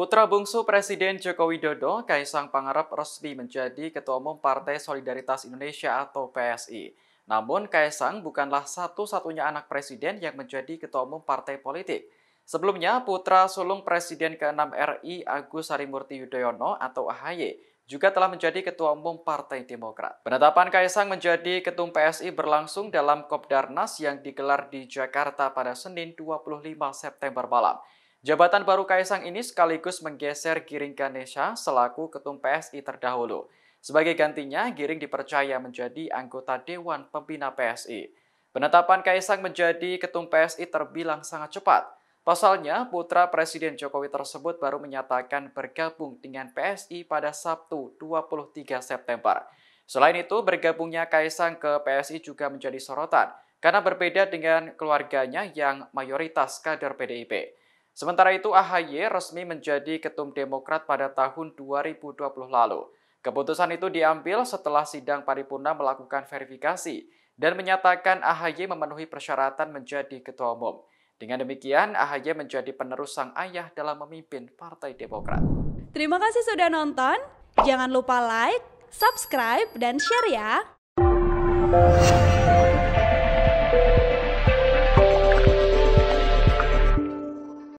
Putra bungsu Presiden Joko Widodo, Kaisang Pangarep resmi menjadi Ketua Umum Partai Solidaritas Indonesia atau PSI. Namun, Kaisang bukanlah satu-satunya anak presiden yang menjadi Ketua Umum Partai Politik. Sebelumnya, putra sulung Presiden ke-6 RI Agus Harimurti Yudhoyono atau AHY juga telah menjadi Ketua Umum Partai Demokrat. Penetapan Kaisang menjadi Ketum PSI berlangsung dalam Kopdarnas yang digelar di Jakarta pada Senin 25 September malam. Jabatan baru Kaisang ini sekaligus menggeser Giring Ganesha selaku ketum PSI terdahulu. Sebagai gantinya, Giring dipercaya menjadi anggota Dewan Pembina PSI. Penetapan Kaisang menjadi ketum PSI terbilang sangat cepat. Pasalnya, putra Presiden Jokowi tersebut baru menyatakan bergabung dengan PSI pada Sabtu 23 September. Selain itu, bergabungnya Kaisang ke PSI juga menjadi sorotan karena berbeda dengan keluarganya yang mayoritas kader PDIP. Sementara itu, AHY resmi menjadi ketum Demokrat pada tahun 2020 lalu. Keputusan itu diambil setelah sidang paripurna melakukan verifikasi dan menyatakan AHY memenuhi persyaratan menjadi ketua umum. Dengan demikian, AHY menjadi penerus sang ayah dalam memimpin Partai Demokrat. Terima kasih sudah nonton. Jangan lupa like, subscribe, dan share ya.